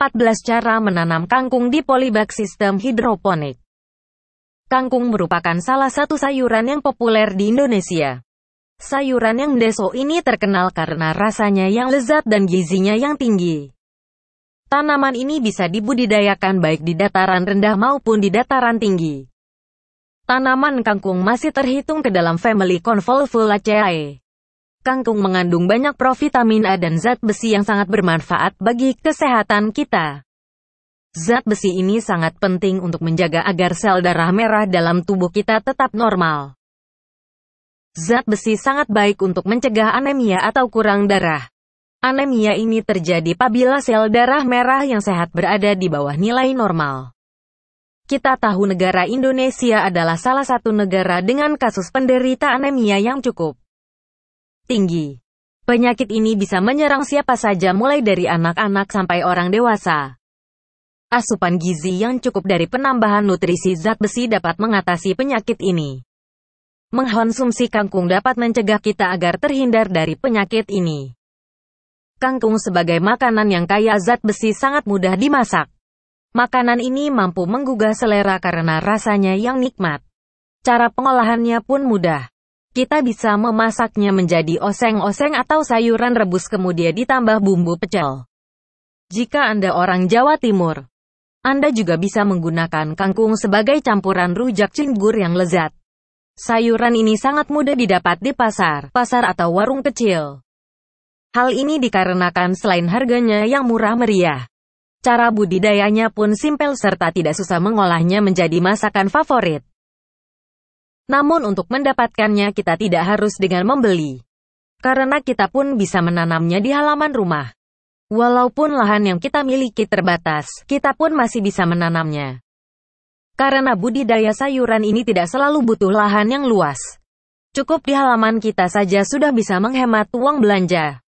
14 Cara menanam kangkung di polybag sistem hidroponik. Kangkung merupakan salah satu sayuran yang populer di Indonesia. Sayuran yang deso ini terkenal karena rasanya yang lezat dan gizinya yang tinggi. Tanaman ini bisa dibudidayakan baik di dataran rendah maupun di dataran tinggi. Tanaman kangkung masih terhitung ke dalam family Convolvulaceae. Kangkung mengandung banyak provitamin A dan zat besi yang sangat bermanfaat bagi kesehatan kita. Zat besi ini sangat penting untuk menjaga agar sel darah merah dalam tubuh kita tetap normal. Zat besi sangat baik untuk mencegah anemia atau kurang darah. Anemia ini terjadi apabila sel darah merah yang sehat berada di bawah nilai normal. Kita tahu negara Indonesia adalah salah satu negara dengan kasus penderita anemia yang cukup tinggi. Penyakit ini bisa menyerang siapa saja mulai dari anak-anak sampai orang dewasa. Asupan gizi yang cukup dari penambahan nutrisi zat besi dapat mengatasi penyakit ini. Mengkonsumsi kangkung dapat mencegah kita agar terhindar dari penyakit ini. Kangkung sebagai makanan yang kaya zat besi sangat mudah dimasak. Makanan ini mampu menggugah selera karena rasanya yang nikmat. Cara pengolahannya pun mudah. Kita bisa memasaknya menjadi oseng-oseng atau sayuran rebus kemudian ditambah bumbu pecel. Jika Anda orang Jawa Timur, Anda juga bisa menggunakan kangkung sebagai campuran rujak cinggur yang lezat. Sayuran ini sangat mudah didapat di pasar, pasar atau warung kecil. Hal ini dikarenakan selain harganya yang murah meriah, cara budidayanya pun simpel serta tidak susah mengolahnya menjadi masakan favorit. Namun untuk mendapatkannya kita tidak harus dengan membeli. Karena kita pun bisa menanamnya di halaman rumah. Walaupun lahan yang kita miliki terbatas, kita pun masih bisa menanamnya. Karena budidaya sayuran ini tidak selalu butuh lahan yang luas. Cukup di halaman kita saja sudah bisa menghemat uang belanja.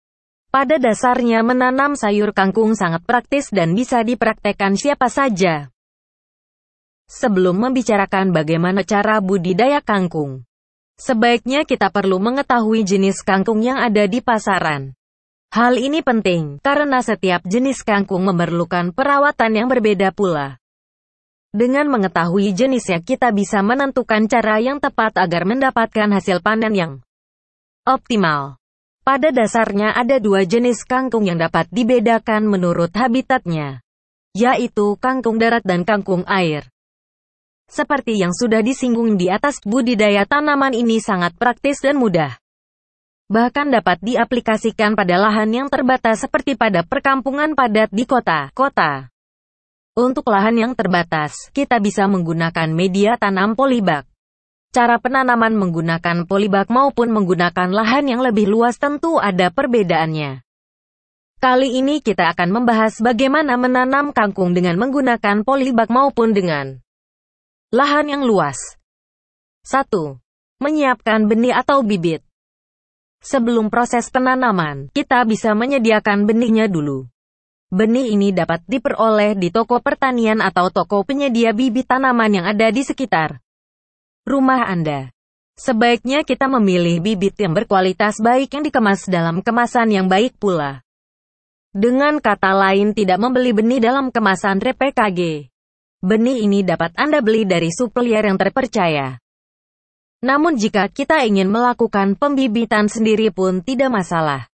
Pada dasarnya menanam sayur kangkung sangat praktis dan bisa dipraktekkan siapa saja. Sebelum membicarakan bagaimana cara budidaya kangkung, sebaiknya kita perlu mengetahui jenis kangkung yang ada di pasaran. Hal ini penting karena setiap jenis kangkung memerlukan perawatan yang berbeda pula. Dengan mengetahui jenisnya kita bisa menentukan cara yang tepat agar mendapatkan hasil panen yang optimal. Pada dasarnya ada dua jenis kangkung yang dapat dibedakan menurut habitatnya, yaitu kangkung darat dan kangkung air. Seperti yang sudah disinggung di atas, budidaya tanaman ini sangat praktis dan mudah. Bahkan dapat diaplikasikan pada lahan yang terbatas seperti pada perkampungan padat di kota-kota. Untuk lahan yang terbatas, kita bisa menggunakan media tanam polybag. Cara penanaman menggunakan polybag maupun menggunakan lahan yang lebih luas tentu ada perbedaannya. Kali ini kita akan membahas bagaimana menanam kangkung dengan menggunakan polybag maupun dengan Lahan yang luas. 1. Menyiapkan benih atau bibit. Sebelum proses penanaman, kita bisa menyediakan benihnya dulu. Benih ini dapat diperoleh di toko pertanian atau toko penyedia bibit tanaman yang ada di sekitar rumah Anda. Sebaiknya kita memilih bibit yang berkualitas baik yang dikemas dalam kemasan yang baik pula. Dengan kata lain tidak membeli benih dalam kemasan RPKG. Benih ini dapat Anda beli dari supplier yang terpercaya. Namun jika kita ingin melakukan pembibitan sendiri pun tidak masalah.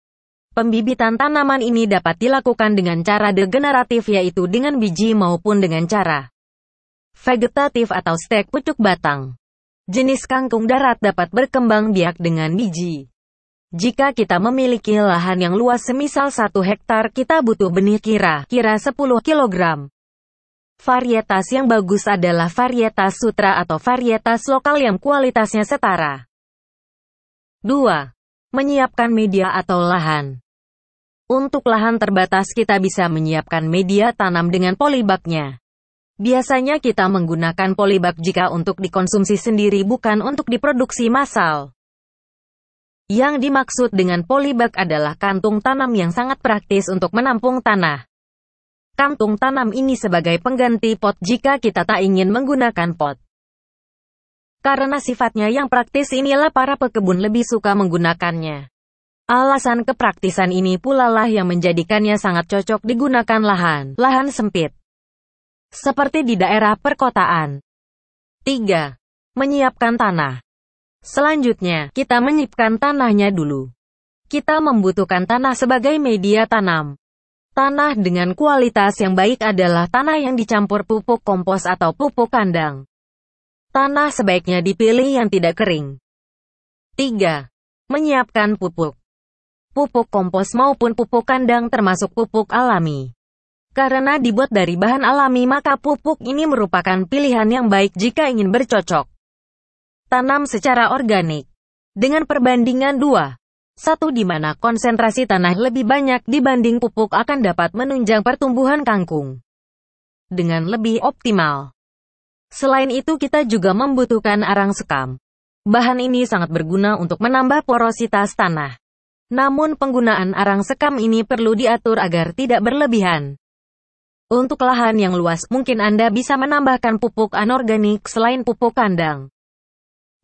Pembibitan tanaman ini dapat dilakukan dengan cara degeneratif yaitu dengan biji maupun dengan cara vegetatif atau stek pucuk batang. Jenis kangkung darat dapat berkembang biak dengan biji. Jika kita memiliki lahan yang luas semisal 1 hektar, kita butuh benih kira-kira 10 kg. Varietas yang bagus adalah varietas sutra atau varietas lokal yang kualitasnya setara. 2. Menyiapkan media atau lahan. Untuk lahan terbatas kita bisa menyiapkan media tanam dengan polybagnya. Biasanya kita menggunakan polybag jika untuk dikonsumsi sendiri bukan untuk diproduksi massal. Yang dimaksud dengan polybag adalah kantung tanam yang sangat praktis untuk menampung tanah kantung tanam ini sebagai pengganti pot jika kita tak ingin menggunakan pot. Karena sifatnya yang praktis inilah para pekebun lebih suka menggunakannya. Alasan kepraktisan ini pula lah yang menjadikannya sangat cocok digunakan lahan, lahan sempit. Seperti di daerah perkotaan. 3. Menyiapkan tanah. Selanjutnya, kita menyiapkan tanahnya dulu. Kita membutuhkan tanah sebagai media tanam. Tanah dengan kualitas yang baik adalah tanah yang dicampur pupuk kompos atau pupuk kandang. Tanah sebaiknya dipilih yang tidak kering. 3. Menyiapkan pupuk. Pupuk kompos maupun pupuk kandang termasuk pupuk alami. Karena dibuat dari bahan alami maka pupuk ini merupakan pilihan yang baik jika ingin bercocok. Tanam secara organik. Dengan perbandingan 2, satu di mana konsentrasi tanah lebih banyak dibanding pupuk akan dapat menunjang pertumbuhan kangkung dengan lebih optimal. Selain itu kita juga membutuhkan arang sekam. Bahan ini sangat berguna untuk menambah porositas tanah. Namun penggunaan arang sekam ini perlu diatur agar tidak berlebihan. Untuk lahan yang luas, mungkin Anda bisa menambahkan pupuk anorganik selain pupuk kandang.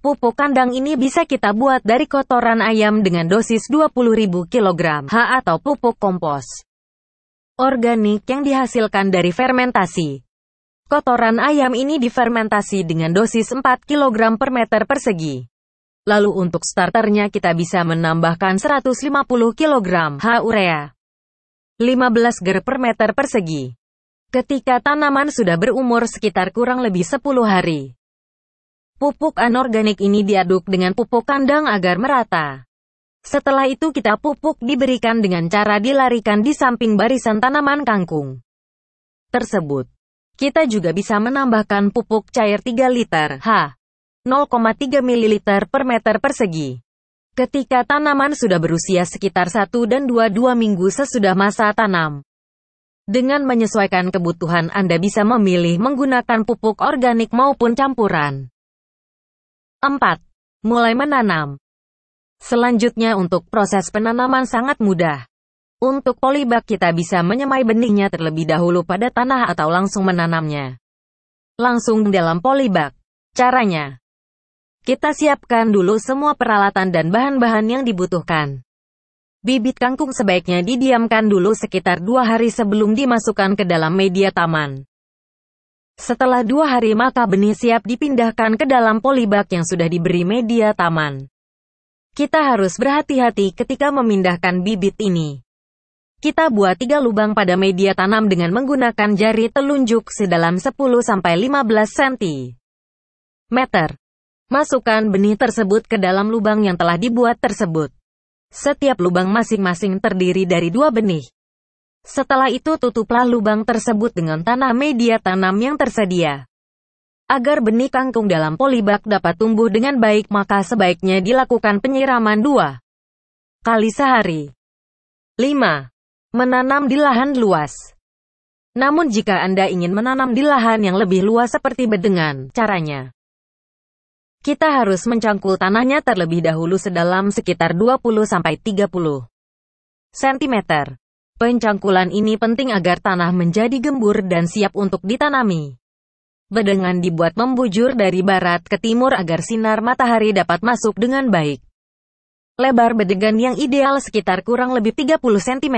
Pupuk kandang ini bisa kita buat dari kotoran ayam dengan dosis 20.000 kg H atau pupuk kompos organik yang dihasilkan dari fermentasi. Kotoran ayam ini difermentasi dengan dosis 4 kg per meter persegi. Lalu untuk starternya kita bisa menambahkan 150 kg H urea. 15 ger per meter persegi. Ketika tanaman sudah berumur sekitar kurang lebih 10 hari, Pupuk anorganik ini diaduk dengan pupuk kandang agar merata. Setelah itu kita pupuk diberikan dengan cara dilarikan di samping barisan tanaman kangkung tersebut. Kita juga bisa menambahkan pupuk cair 3 liter H 0,3 ml per meter persegi. Ketika tanaman sudah berusia sekitar 1 dan 2 minggu sesudah masa tanam. Dengan menyesuaikan kebutuhan Anda bisa memilih menggunakan pupuk organik maupun campuran. 4. Mulai menanam. Selanjutnya untuk proses penanaman sangat mudah. Untuk polybag kita bisa menyemai benihnya terlebih dahulu pada tanah atau langsung menanamnya. Langsung dalam polybag. Caranya. Kita siapkan dulu semua peralatan dan bahan-bahan yang dibutuhkan. Bibit kangkung sebaiknya didiamkan dulu sekitar dua hari sebelum dimasukkan ke dalam media taman. Setelah dua hari maka benih siap dipindahkan ke dalam polybag yang sudah diberi media taman. Kita harus berhati-hati ketika memindahkan bibit ini. Kita buat tiga lubang pada media tanam dengan menggunakan jari telunjuk sedalam 10-15 cm. Meter. Masukkan benih tersebut ke dalam lubang yang telah dibuat tersebut. Setiap lubang masing-masing terdiri dari dua benih. Setelah itu tutuplah lubang tersebut dengan tanah media tanam yang tersedia. Agar benih kangkung dalam polybag dapat tumbuh dengan baik maka sebaiknya dilakukan penyiraman dua kali sehari. 5. Menanam di lahan luas Namun jika Anda ingin menanam di lahan yang lebih luas seperti bedengan, caranya kita harus mencangkul tanahnya terlebih dahulu sedalam sekitar 20-30 cm. Pencangkulan ini penting agar tanah menjadi gembur dan siap untuk ditanami. Bedengan dibuat membujur dari barat ke timur agar sinar matahari dapat masuk dengan baik. Lebar bedengan yang ideal sekitar kurang lebih 30 cm.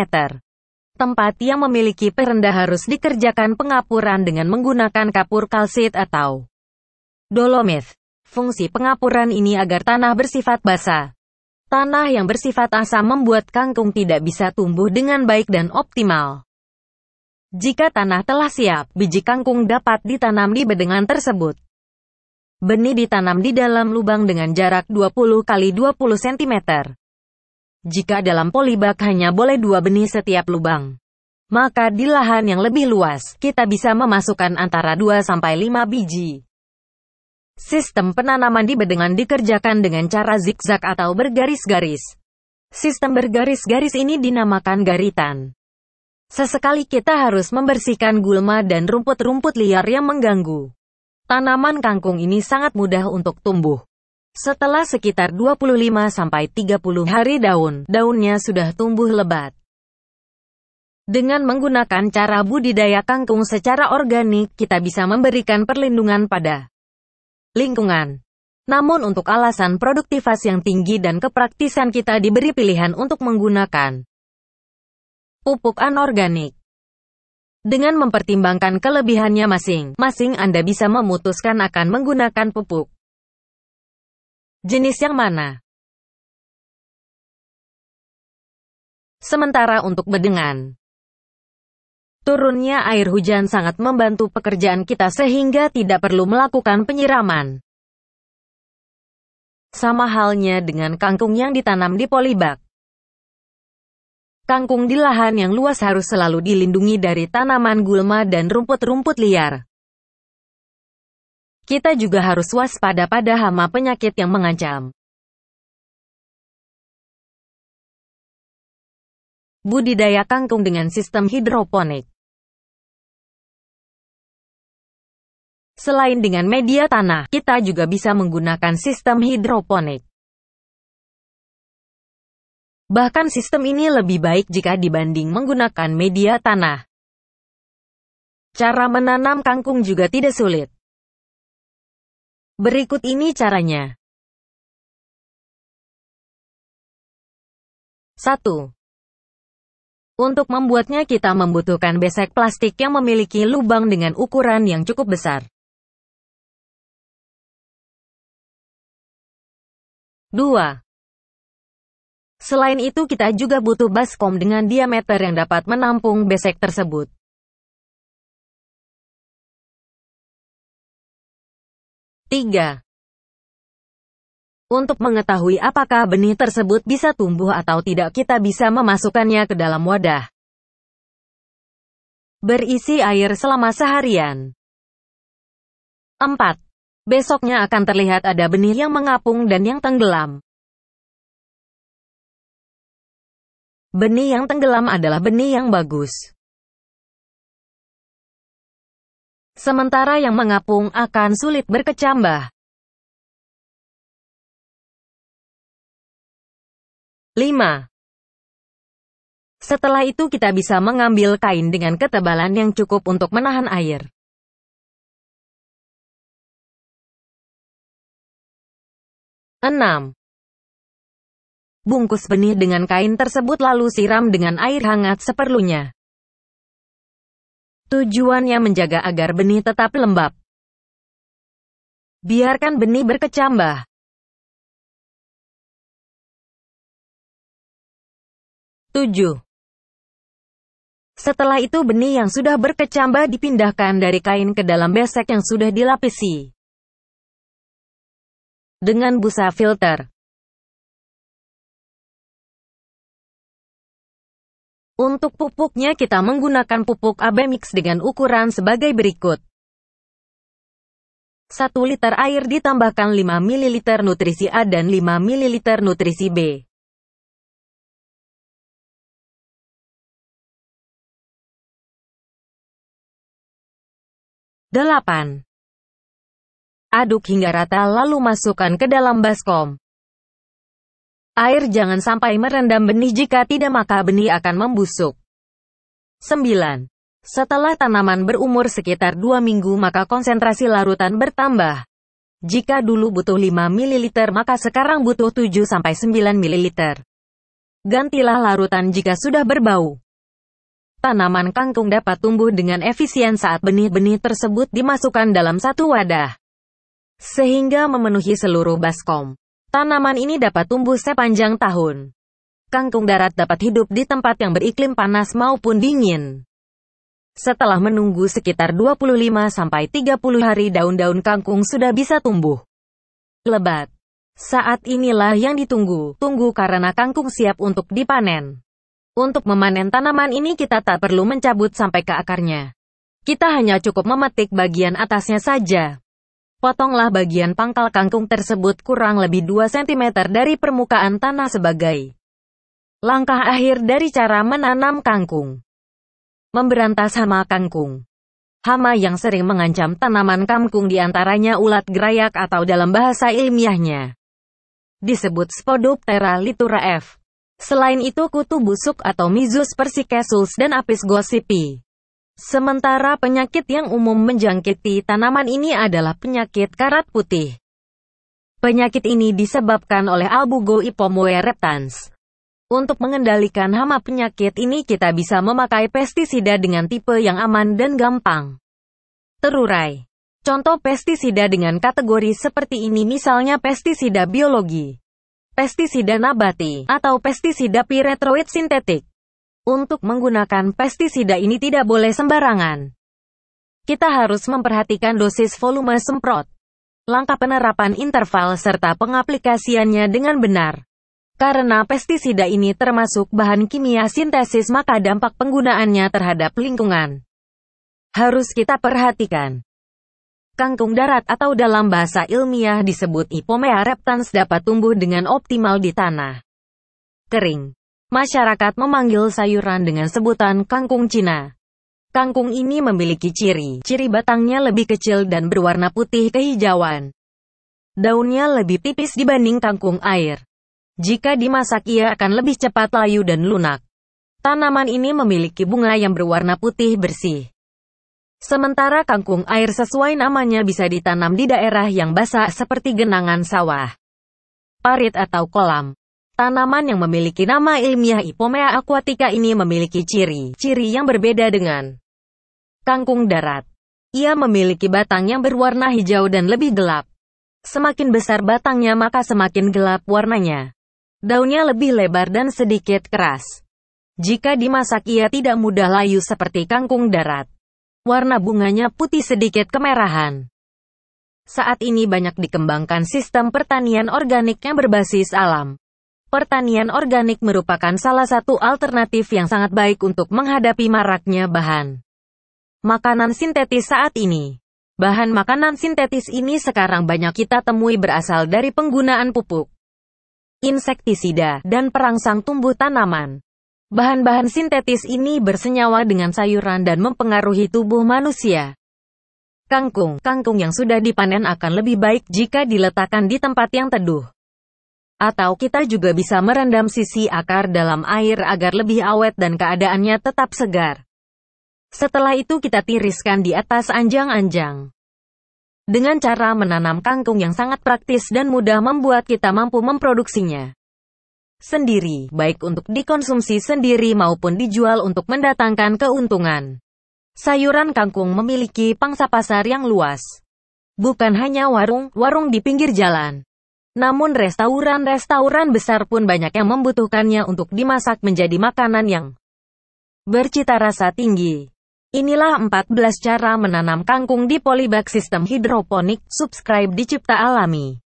Tempat yang memiliki perendah harus dikerjakan pengapuran dengan menggunakan kapur kalsit atau dolomit. Fungsi pengapuran ini agar tanah bersifat basah. Tanah yang bersifat asam membuat kangkung tidak bisa tumbuh dengan baik dan optimal. Jika tanah telah siap, biji kangkung dapat ditanam di bedengan tersebut. Benih ditanam di dalam lubang dengan jarak 20 x 20 cm. Jika dalam polybag hanya boleh dua benih setiap lubang, maka di lahan yang lebih luas, kita bisa memasukkan antara 2 sampai 5 biji. Sistem penanaman di bedengan dikerjakan dengan cara zigzag atau bergaris-garis. Sistem bergaris-garis ini dinamakan garitan. Sesekali kita harus membersihkan gulma dan rumput-rumput liar yang mengganggu. Tanaman kangkung ini sangat mudah untuk tumbuh. Setelah sekitar 25-30 hari daun, daunnya sudah tumbuh lebat. Dengan menggunakan cara budidaya kangkung secara organik, kita bisa memberikan perlindungan pada lingkungan. Namun untuk alasan produktivitas yang tinggi dan kepraktisan kita diberi pilihan untuk menggunakan pupuk anorganik. Dengan mempertimbangkan kelebihannya masing-masing Anda bisa memutuskan akan menggunakan pupuk jenis yang mana. Sementara untuk bedengan, Turunnya air hujan sangat membantu pekerjaan kita sehingga tidak perlu melakukan penyiraman. Sama halnya dengan kangkung yang ditanam di polybag. Kangkung di lahan yang luas harus selalu dilindungi dari tanaman gulma dan rumput-rumput liar. Kita juga harus waspada pada hama penyakit yang mengancam. Budidaya kangkung dengan sistem hidroponik Selain dengan media tanah, kita juga bisa menggunakan sistem hidroponik. Bahkan sistem ini lebih baik jika dibanding menggunakan media tanah. Cara menanam kangkung juga tidak sulit. Berikut ini caranya. 1. Untuk membuatnya kita membutuhkan besek plastik yang memiliki lubang dengan ukuran yang cukup besar. 2. Selain itu kita juga butuh baskom dengan diameter yang dapat menampung besek tersebut. Tiga. Untuk mengetahui apakah benih tersebut bisa tumbuh atau tidak kita bisa memasukkannya ke dalam wadah. Berisi air selama seharian. 4. Besoknya akan terlihat ada benih yang mengapung dan yang tenggelam. Benih yang tenggelam adalah benih yang bagus. Sementara yang mengapung akan sulit berkecambah. Lima. Setelah itu kita bisa mengambil kain dengan ketebalan yang cukup untuk menahan air. 6. Bungkus benih dengan kain tersebut lalu siram dengan air hangat seperlunya. Tujuannya menjaga agar benih tetap lembab. Biarkan benih berkecambah. tujuh. Setelah itu benih yang sudah berkecambah dipindahkan dari kain ke dalam besek yang sudah dilapisi dengan busa filter. Untuk pupuknya kita menggunakan pupuk AB mix dengan ukuran sebagai berikut. 1 liter air ditambahkan 5 ml nutrisi A dan 5 ml nutrisi B. Delapan. Aduk hingga rata lalu masukkan ke dalam baskom. Air jangan sampai merendam benih jika tidak maka benih akan membusuk. 9. Setelah tanaman berumur sekitar 2 minggu maka konsentrasi larutan bertambah. Jika dulu butuh 5 ml maka sekarang butuh 7-9 ml. Gantilah larutan jika sudah berbau. Tanaman kangkung dapat tumbuh dengan efisien saat benih-benih tersebut dimasukkan dalam satu wadah sehingga memenuhi seluruh baskom. Tanaman ini dapat tumbuh sepanjang tahun. Kangkung darat dapat hidup di tempat yang beriklim panas maupun dingin. Setelah menunggu sekitar 25 sampai 30 hari daun-daun kangkung sudah bisa tumbuh. Lebat. Saat inilah yang ditunggu, tunggu karena kangkung siap untuk dipanen. Untuk memanen tanaman ini kita tak perlu mencabut sampai ke akarnya. Kita hanya cukup memetik bagian atasnya saja. Potonglah bagian pangkal kangkung tersebut kurang lebih 2 cm dari permukaan tanah sebagai langkah akhir dari cara menanam kangkung. Memberantas hama kangkung. Hama yang sering mengancam tanaman kangkung diantaranya ulat gerayak atau dalam bahasa ilmiahnya disebut Spodoptera litura F. Selain itu kutu busuk atau Mizus persicasus dan Apis gossypi. Sementara penyakit yang umum menjangkiti tanaman ini adalah penyakit karat putih. Penyakit ini disebabkan oleh albugo ipomoe reptans. Untuk mengendalikan hama penyakit ini kita bisa memakai pestisida dengan tipe yang aman dan gampang. Terurai. Contoh pestisida dengan kategori seperti ini misalnya pestisida biologi, pestisida nabati, atau pestisida piretroid sintetik. Untuk menggunakan pestisida ini tidak boleh sembarangan. Kita harus memperhatikan dosis volume semprot, langkah penerapan interval serta pengaplikasiannya dengan benar. Karena pestisida ini termasuk bahan kimia sintesis maka dampak penggunaannya terhadap lingkungan harus kita perhatikan. Kangkung darat atau dalam bahasa ilmiah disebut Ipomea reptans dapat tumbuh dengan optimal di tanah kering. Masyarakat memanggil sayuran dengan sebutan kangkung Cina. Kangkung ini memiliki ciri, ciri batangnya lebih kecil dan berwarna putih kehijauan. Daunnya lebih tipis dibanding kangkung air. Jika dimasak ia akan lebih cepat layu dan lunak. Tanaman ini memiliki bunga yang berwarna putih bersih. Sementara kangkung air sesuai namanya bisa ditanam di daerah yang basah seperti genangan sawah, parit atau kolam. Tanaman yang memiliki nama ilmiah Ipomea aquatica ini memiliki ciri-ciri yang berbeda dengan kangkung darat. Ia memiliki batang yang berwarna hijau dan lebih gelap. Semakin besar batangnya maka semakin gelap warnanya. Daunnya lebih lebar dan sedikit keras. Jika dimasak ia tidak mudah layu seperti kangkung darat. Warna bunganya putih sedikit kemerahan. Saat ini banyak dikembangkan sistem pertanian organik yang berbasis alam. Pertanian organik merupakan salah satu alternatif yang sangat baik untuk menghadapi maraknya bahan makanan sintetis saat ini. Bahan makanan sintetis ini sekarang banyak kita temui berasal dari penggunaan pupuk, insektisida, dan perangsang tumbuh tanaman. Bahan-bahan sintetis ini bersenyawa dengan sayuran dan mempengaruhi tubuh manusia. Kangkung, kangkung yang sudah dipanen akan lebih baik jika diletakkan di tempat yang teduh. Atau kita juga bisa merendam sisi akar dalam air agar lebih awet dan keadaannya tetap segar. Setelah itu kita tiriskan di atas anjang-anjang. Dengan cara menanam kangkung yang sangat praktis dan mudah membuat kita mampu memproduksinya sendiri, baik untuk dikonsumsi sendiri maupun dijual untuk mendatangkan keuntungan. Sayuran kangkung memiliki pangsa pasar yang luas. Bukan hanya warung, warung di pinggir jalan. Namun restoran-restoran besar pun banyak yang membutuhkannya untuk dimasak menjadi makanan yang bercita rasa tinggi. Inilah 14 cara menanam kangkung di polybag sistem hidroponik. Subscribe di Cipta Alami.